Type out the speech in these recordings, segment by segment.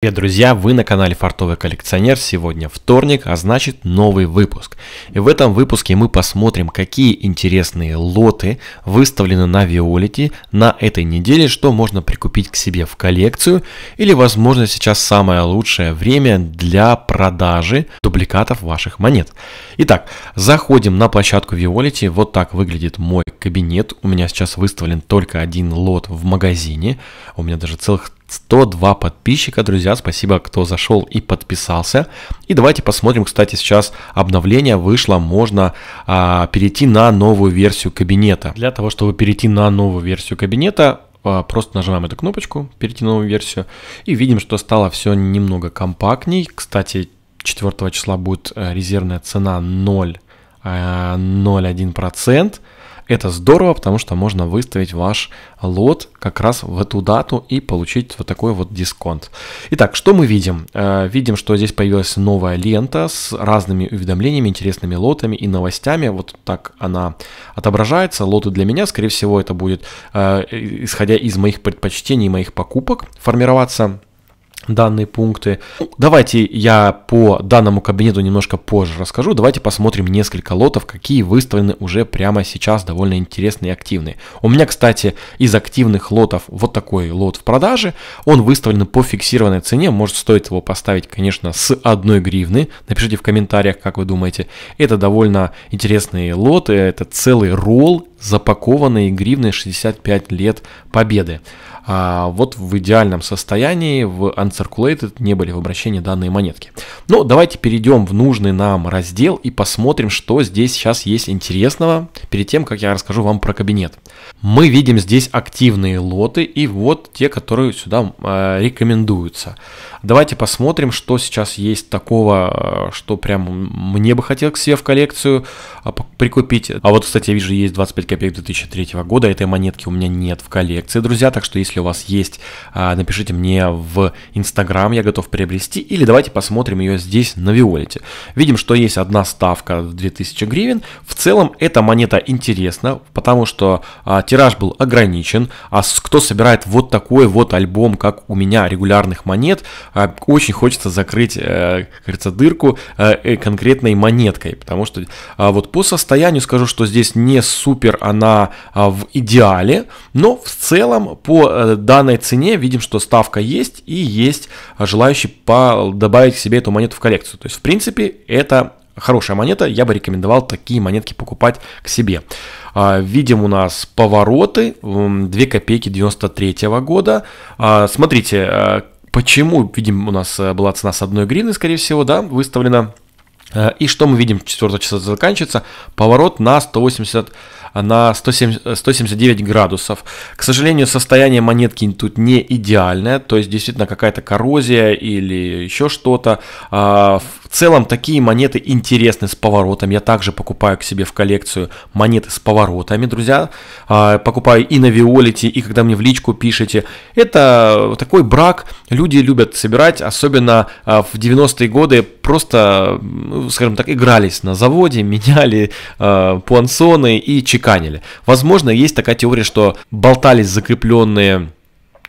Привет, друзья! Вы на канале Фартовый коллекционер. Сегодня вторник, а значит новый выпуск. И в этом выпуске мы посмотрим, какие интересные лоты выставлены на Виолите на этой неделе, что можно прикупить к себе в коллекцию, или, возможно, сейчас самое лучшее время для продажи дубликатов ваших монет. Итак, заходим на площадку Виолите. Вот так выглядит мой кабинет. У меня сейчас выставлен только один лот в магазине. У меня даже целых 102 подписчика, друзья, спасибо, кто зашел и подписался. И давайте посмотрим, кстати, сейчас обновление вышло, можно а, перейти на новую версию кабинета. Для того, чтобы перейти на новую версию кабинета, а, просто нажимаем эту кнопочку, перейти на новую версию, и видим, что стало все немного компактней. Кстати, 4 числа будет э, резервная цена 0,01%. Это здорово, потому что можно выставить ваш лот как раз в эту дату и получить вот такой вот дисконт. Итак, что мы видим? Э, видим, что здесь появилась новая лента с разными уведомлениями, интересными лотами и новостями. Вот так она отображается. Лоты для меня, скорее всего, это будет, э, исходя из моих предпочтений, моих покупок, формироваться данные пункты. Давайте я по данному кабинету немножко позже расскажу. Давайте посмотрим несколько лотов, какие выставлены уже прямо сейчас довольно интересные и активные. У меня, кстати, из активных лотов вот такой лот в продаже. Он выставлен по фиксированной цене. Может стоит его поставить, конечно, с одной гривны. Напишите в комментариях, как вы думаете. Это довольно интересные лоты. Это целый ролл запакованные гривны 65 лет победы. А вот в идеальном состоянии в Uncirculated не были в обращении данные монетки. Ну, давайте перейдем в нужный нам раздел и посмотрим, что здесь сейчас есть интересного, перед тем, как я расскажу вам про кабинет. Мы видим здесь активные лоты и вот те, которые сюда э, рекомендуются. Давайте посмотрим, что сейчас есть такого, а, что прям мне бы хотел к себе в коллекцию а, прикупить. А вот, кстати, я вижу, есть 25 копеек 2003 года. Этой монетки у меня нет в коллекции, друзья, так что если у вас есть, а, напишите мне в Инстаграм, я готов приобрести. Или давайте посмотрим ее здесь на Виолете. Видим, что есть одна ставка 2000 гривен. В целом эта монета интересна, потому что а, тираж был ограничен, а кто собирает вот такой вот альбом, как у меня, регулярных монет, а, очень хочется закрыть, э, как говорится, дырку э, э, конкретной монеткой, потому что вот по состоянию скажу, что здесь не супер она а, в идеале, но в целом по э, данной цене видим, что ставка есть и есть а, желающий добавить себе эту монету в коллекцию. То есть, в принципе, это хорошая монета, я бы рекомендовал такие монетки покупать к себе. А, видим у нас повороты, 2 копейки 93 года. Смотрите, э, почему, видим, у нас э, была цена с одной гривны, скорее всего, да, выставлена. И что мы видим, четвертое число заканчивается, поворот на 180 на 107, 179 градусов. К сожалению, состояние монетки тут не идеальное, то есть действительно какая-то коррозия или еще что-то. А, в целом такие монеты интересны с поворотом. Я также покупаю к себе в коллекцию монеты с поворотами, друзья. А, покупаю и на Виолите, и когда мне в личку пишете. Это такой брак. Люди любят собирать, особенно а, в 90-е годы просто, ну, скажем так, игрались на заводе, меняли а, пуансоны и чеканили. Возможно, есть такая теория, что болтались закрепленные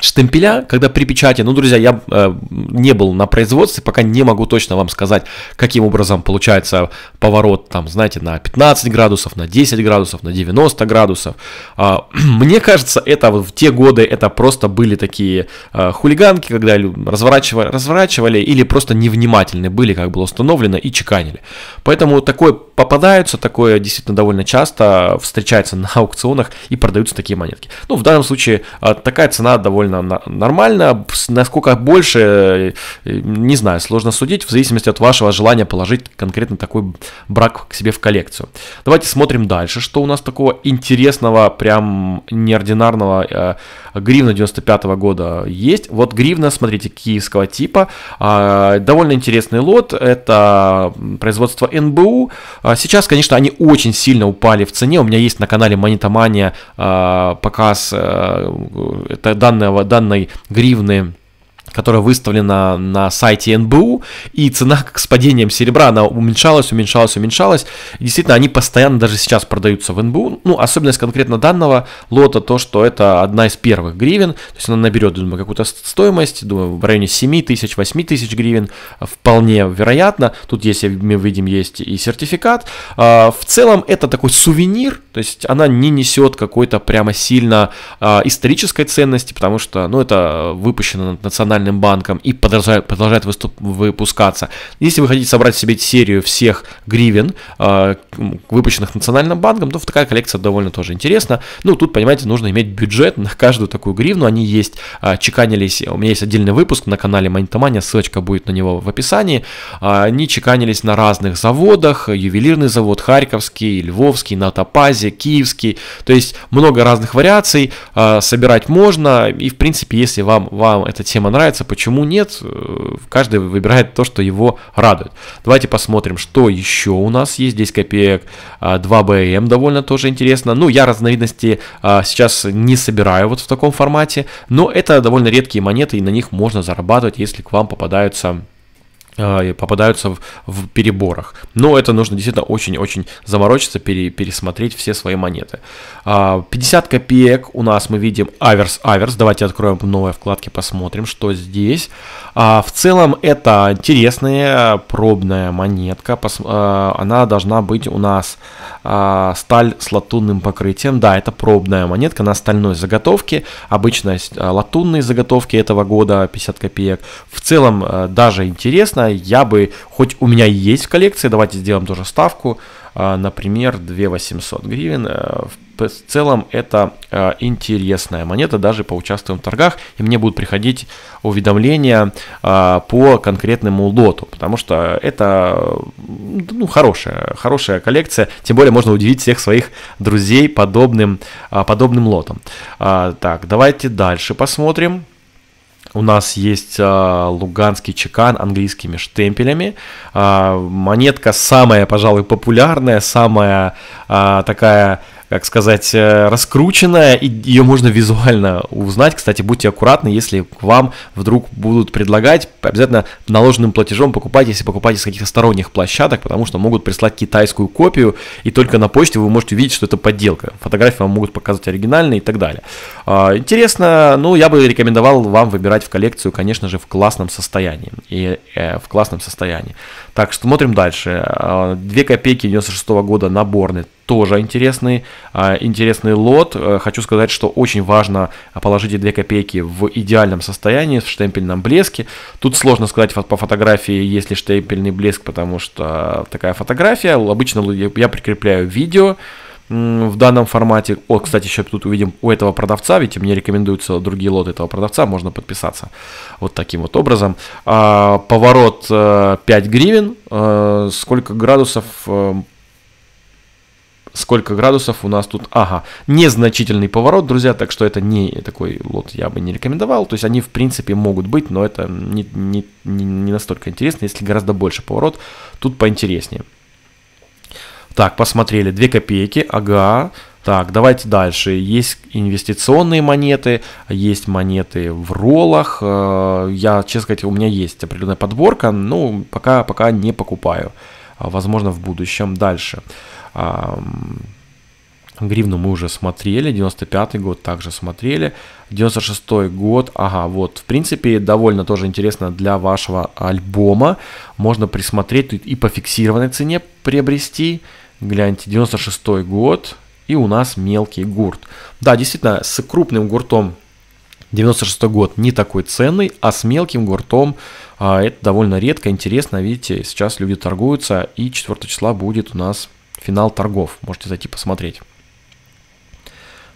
штемпеля, когда при печати, ну, друзья, я э, не был на производстве, пока не могу точно вам сказать, каким образом получается поворот, там, знаете, на 15 градусов, на 10 градусов, на 90 градусов. Э, мне кажется, это вот в те годы, это просто были такие э, хулиганки, когда разворачивали, разворачивали или просто невнимательны были, как было установлено, и чеканили. Поэтому такое попадаются, такое действительно довольно часто встречается на аукционах и продаются такие монетки. Ну, в данном случае э, такая цена довольно довольно нормально. Насколько больше, э, не знаю, сложно судить, в зависимости от вашего желания положить конкретно такой брак к себе в коллекцию. Давайте смотрим дальше, что у нас такого интересного, прям неординарного э, гривна 95 -го года есть. Вот гривна, смотрите, киевского типа. А, довольно интересный лот, это производство НБУ. А, сейчас, конечно, они очень сильно упали в цене. У меня есть на канале Монетомания а, показ э, это данные данного, данной гривны которая выставлена на сайте НБУ, и цена как с падением серебра, она уменьшалась, уменьшалась, уменьшалась. И действительно, они постоянно даже сейчас продаются в НБУ. Ну, особенность конкретно данного лота то, что это одна из первых гривен, то есть она наберет, думаю, какую-то стоимость, думаю, в районе 7 тысяч, 8 тысяч гривен, вполне вероятно. Тут, если мы видим, есть и сертификат. А, в целом, это такой сувенир, то есть она не несет какой-то прямо сильно а, исторической ценности, потому что, ну, это выпущено национально центральным банком и продолжает, продолжает выступ, выпускаться. Если вы хотите собрать себе серию всех гривен, а, выпущенных Национальным банком, то такая коллекция довольно тоже интересна. Ну, тут, понимаете, нужно иметь бюджет на каждую такую гривну. Они есть, а, чеканились, у меня есть отдельный выпуск на канале Монетомания, ссылочка будет на него в описании. А, они чеканились на разных заводах, ювелирный завод, Харьковский, Львовский, на Киевский. То есть много разных вариаций, собирать можно. И, в принципе, если вам, вам эта тема нравится, нравится, почему нет. Э, каждый выбирает то, что его радует. Давайте посмотрим, что еще у нас есть. Здесь копеек 2BM а, довольно тоже интересно. Ну, я разновидности а, сейчас не собираю вот в таком формате, но это довольно редкие монеты, и на них можно зарабатывать, если к вам попадаются а, попадаются в, в переборах. Но это нужно действительно очень-очень заморочиться, пере, пересмотреть все свои монеты. 50 а, копеек у нас мы видим аверс аверс. Давайте откроем новые вкладки, посмотрим, что здесь. А, в целом это интересная пробная монетка. Она должна быть у нас сталь с латунным покрытием. Да, это пробная монетка на стальной заготовке. Обычно латунные заготовки этого года 50 копеек. В целом даже интересно Ладно, я бы, хоть у меня и есть в коллекции, давайте сделаем тоже ставку, а, например, 2800 гривен. Э, в целом это э, интересная монета, даже поучаствуем в торгах, и мне будут приходить уведомления а, по конкретному лоту, потому что это ну, хорошая, хорошая коллекция, тем более можно удивить всех своих друзей подобным, а, подобным лотом. Так, давайте дальше посмотрим. У нас есть а, луганский чекан английскими штемпелями. А, монетка самая, пожалуй, популярная, самая а, такая как сказать, э, раскрученная, и ее можно визуально узнать. Кстати, будьте аккуратны, если вам вдруг будут предлагать, обязательно наложенным платежом покупать, если покупаете с каких-то сторонних площадок, потому что могут прислать китайскую копию, и только на почте вы можете увидеть, что это подделка. Фотографии вам могут показывать оригинальные и так далее. А, интересно, ну, я бы рекомендовал вам выбирать в коллекцию, конечно же, в классном состоянии. И э, в классном состоянии. Так, смотрим дальше. 2 а, копейки 96 года наборный. Тоже интересный, а, интересный лот. Э, хочу сказать, что очень важно положить эти 2 копейки в идеальном состоянии, в штемпельном блеске. Тут сложно сказать по фотографии, есть ли штемпельный блеск, потому что такая фотография. Обычно я прикрепляю видео, в данном формате. О, кстати, еще тут увидим у этого продавца, ведь мне рекомендуются другие лоты этого продавца, можно подписаться вот таким вот образом. А, поворот 5 э, гривен, а, сколько градусов... Э, сколько градусов у нас тут? Ага, незначительный поворот, друзья, так что это не такой лот я бы не рекомендовал. То есть они, в принципе, могут быть, но это не, не, не настолько интересно. Если гораздо больше поворот, тут поинтереснее. Так, посмотрели, 2 копейки, ага. Так, давайте дальше. Есть инвестиционные монеты, есть монеты в роллах. Э, я, честно говоря, у меня есть определенная подборка, но пока, пока не покупаю. А, возможно, в будущем. Дальше. Гривну мы уже смотрели, 95-й год также смотрели, 96-й год, ага, вот, в принципе, довольно тоже интересно для вашего альбома, можно присмотреть и по фиксированной цене приобрести, гляньте, 96 год, и у нас мелкий гурт. Да, действительно, с крупным гуртом 96 год не такой ценный, а с мелким гуртом а, это довольно редко, интересно, видите, сейчас люди торгуются, и 4 числа будет у нас финал торгов, можете зайти посмотреть.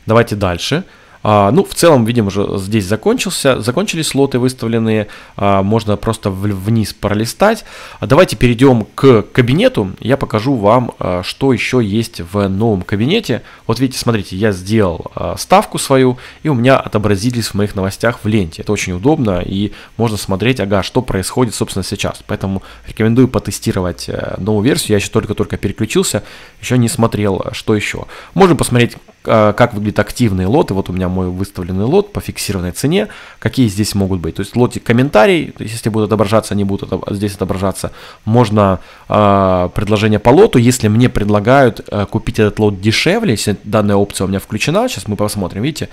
Давайте Дальше. А, ну, в целом, видимо, уже здесь закончился, закончились слоты выставленные, а, можно просто в, вниз пролистать. А давайте перейдем к кабинету, я покажу вам, а, что еще есть в новом кабинете. Вот видите, смотрите, я сделал а, ставку свою, и у меня отобразились в моих новостях в ленте. Это очень удобно, и можно смотреть, ага, что происходит, собственно, сейчас. Поэтому рекомендую потестировать э, новую версию, я еще только-только переключился, еще не смотрел, э, что еще. Можем посмотреть а, как выглядят активные лоты. Вот у меня мой выставленный лот по фиксированной цене. Какие здесь могут быть? То есть лотик комментарий, если будут отображаться, они будут здесь отображаться. Можно э, предложение по лоту. Если мне предлагают э, купить этот лот дешевле, если данная опция у меня включена, сейчас мы посмотрим, видите,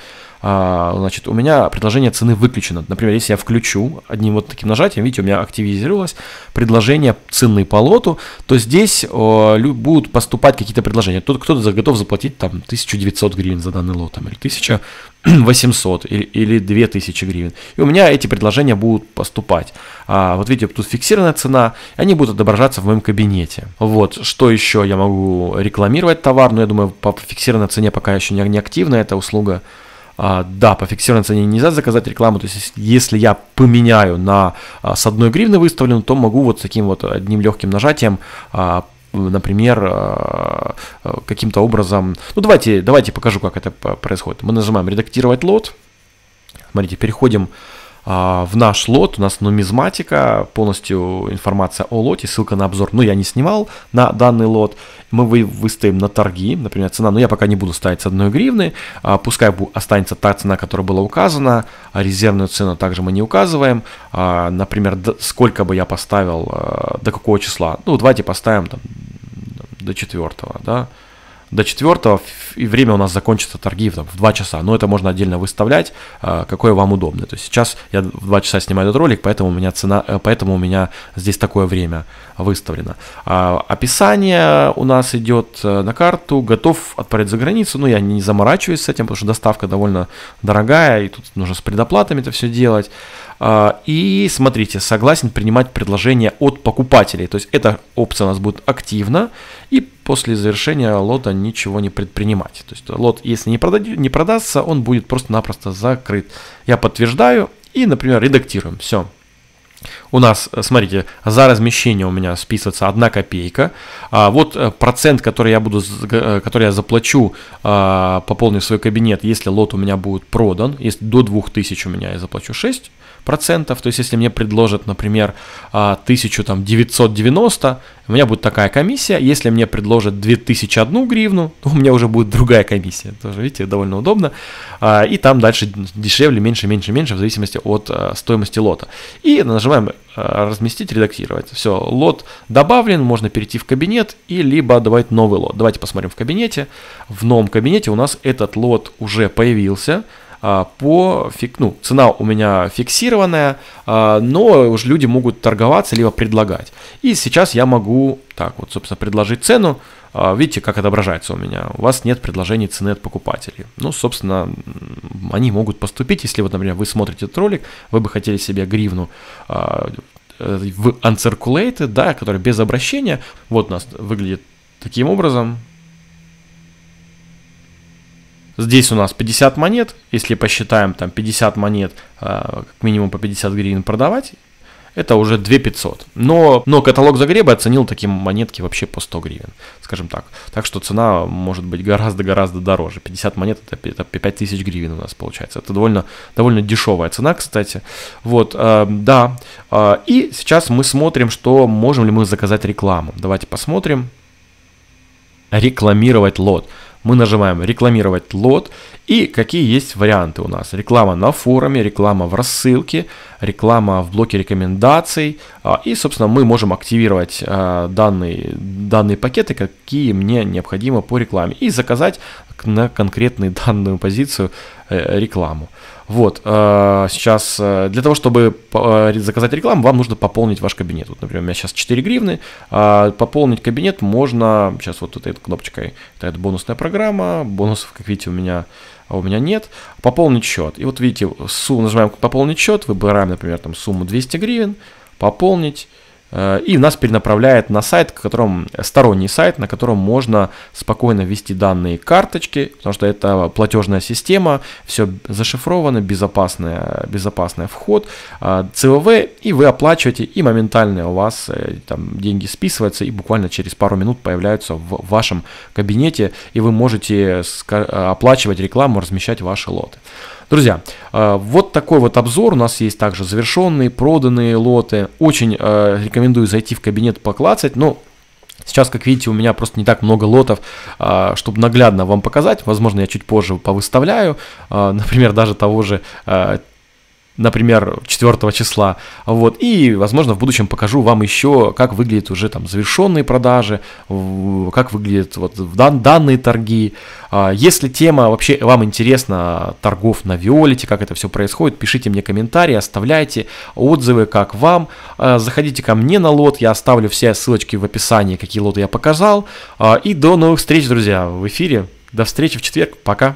а, значит, у меня предложение цены выключено. Например, если я включу одним вот таким нажатием, видите, у меня активизировалось предложение цены по лоту, то здесь будут поступать какие-то предложения. Тут кто-то готов заплатить там 1900 гривен за данный лот, там, или 1800, или, или 2000 гривен. И у меня эти предложения будут поступать. А, вот видите, тут фиксированная цена, и они будут отображаться в моем кабинете. Вот, что еще я могу рекламировать товар, но я думаю, по фиксированной цене пока еще не, не активна эта услуга. А, да, по фиксированной цене нельзя заказать рекламу. То есть, если я поменяю на а, с одной гривны выставлен, то могу вот с таким вот одним легким нажатием а, например, а, а, каким-то образом... Ну, давайте, давайте покажу, как это происходит. Мы нажимаем «Редактировать лот». Смотрите, переходим а, в наш лот. У нас нумизматика, полностью информация о лоте, ссылка на обзор. Но я не снимал на данный лот. Мы вы, выставим на торги, например, цена, но я пока не буду ставить с одной гривны. А, пускай останется та цена, которая была указана. А, резервную цену также мы не указываем. Например, сколько бы я поставил, до какого числа. Ну, давайте поставим там, до четвертого, да, до четвертого, и время у нас закончится торги там, в 2 часа. Но это можно отдельно выставлять, а, какое вам удобно. То есть сейчас я в 2 часа снимаю этот ролик, поэтому у меня цена, э, поэтому у меня здесь такое время выставлено. А, описание у нас идет э, на карту, готов отправить за границу. Ну, я не заморачиваюсь с этим, потому что доставка довольно дорогая, и тут нужно с предоплатами это все делать. А, и смотрите, согласен принимать предложение от покупателей. То есть эта опция у нас будет активна. И после завершения лота ничего не предпринимать. То есть лот, если не, продадь, не продастся, он будет просто-напросто закрыт. Я подтверждаю и, например, редактируем. Все. У нас, э, смотрите, за размещение у меня списывается 1 копейка. А вот э, процент, который я, буду, э, который я заплачу, а, пополнив свой кабинет, если лот у меня будет продан, если до 2000 у меня я заплачу 6, процентов. То есть, если мне предложат, например, 1990, а, у меня будет такая комиссия. Если мне предложат 2001 гривну, то у меня уже будет другая комиссия. Тоже, видите, довольно удобно. А, и там дальше дешевле, меньше, меньше, меньше, в зависимости от а, стоимости лота. И нажимаем разместить, редактировать. Все, лот добавлен, можно перейти в кабинет и либо добавить новый лот. Давайте посмотрим в кабинете. В новом кабинете у нас этот лот уже появился. А, по фик, ну, цена у меня фиксированная, а, но уже люди могут торговаться либо предлагать. И сейчас я могу так вот, собственно, предложить цену. А, видите, как отображается у меня. У вас нет предложений цены от покупателей. Ну, собственно, они могут поступить, если вот, например, вы смотрите этот ролик, вы бы хотели себе гривну э, в uncirculated, да, который без обращения. Вот у нас выглядит таким образом. Здесь у нас 50 монет, если посчитаем там 50 монет, а, как минимум по 50 гривен продавать, это уже 500. Но, но каталог Загреба оценил такие монетки вообще по 100 гривен, скажем так. Так что цена может быть гораздо-гораздо дороже. 50 монет это, это тысяч гривен у нас получается. Это довольно, довольно дешевая цена, кстати. Вот, э, да. Э, и сейчас мы смотрим, что можем ли мы заказать рекламу. Давайте посмотрим рекламировать лот. Мы нажимаем рекламировать лот и какие есть варианты у нас. Реклама на форуме, реклама в рассылке, реклама в блоке рекомендаций. А, и, собственно, мы можем активировать а, данные, данные пакеты, какие мне необходимо по рекламе. И заказать на конкретную данную позицию э, рекламу. Вот, э, сейчас э, для того, чтобы э, заказать рекламу, вам нужно пополнить ваш кабинет. Вот, например, у меня сейчас 4 гривны, а пополнить кабинет можно, сейчас вот этой кнопочкой, это бонусная программа, бонусов, как видите, у меня а у меня нет, пополнить счет. И вот видите, сумму, нажимаем «Пополнить счет», выбираем, например, там сумму 200 гривен, «Пополнить», Э, и нас перенаправляет на сайт, к которому, сторонний сайт, на котором можно спокойно ввести данные карточки, потому что это платежная система, все зашифровано, безопасный, безопасный вход, а, ЦВВ, и вы оплачиваете, и моментально у вас э, там деньги списываются, и буквально через пару минут появляются в вашем кабинете, и вы можете э, оплачивать рекламу, размещать ваши лоты. Друзья, э, вот такой вот обзор. У нас есть также завершенные, проданные лоты. Очень э, рекомендую зайти в кабинет поклацать, но Сейчас, как видите, у меня просто не так много лотов, э, чтобы наглядно вам показать. Возможно, я чуть позже повыставляю. Например, даже того же например, 4 числа. Вот. И, возможно, в будущем покажу вам еще, как выглядят уже там завершенные продажи, как выглядят вот дан, данные торги. А, если тема вообще вам интересна торгов на Виолите, как это все происходит, пишите мне комментарии, оставляйте отзывы, как вам. А, заходите ко мне на лот, я оставлю все ссылочки в описании, какие лоты я показал. А, и до новых встреч, друзья, в эфире. До встречи в четверг. Пока.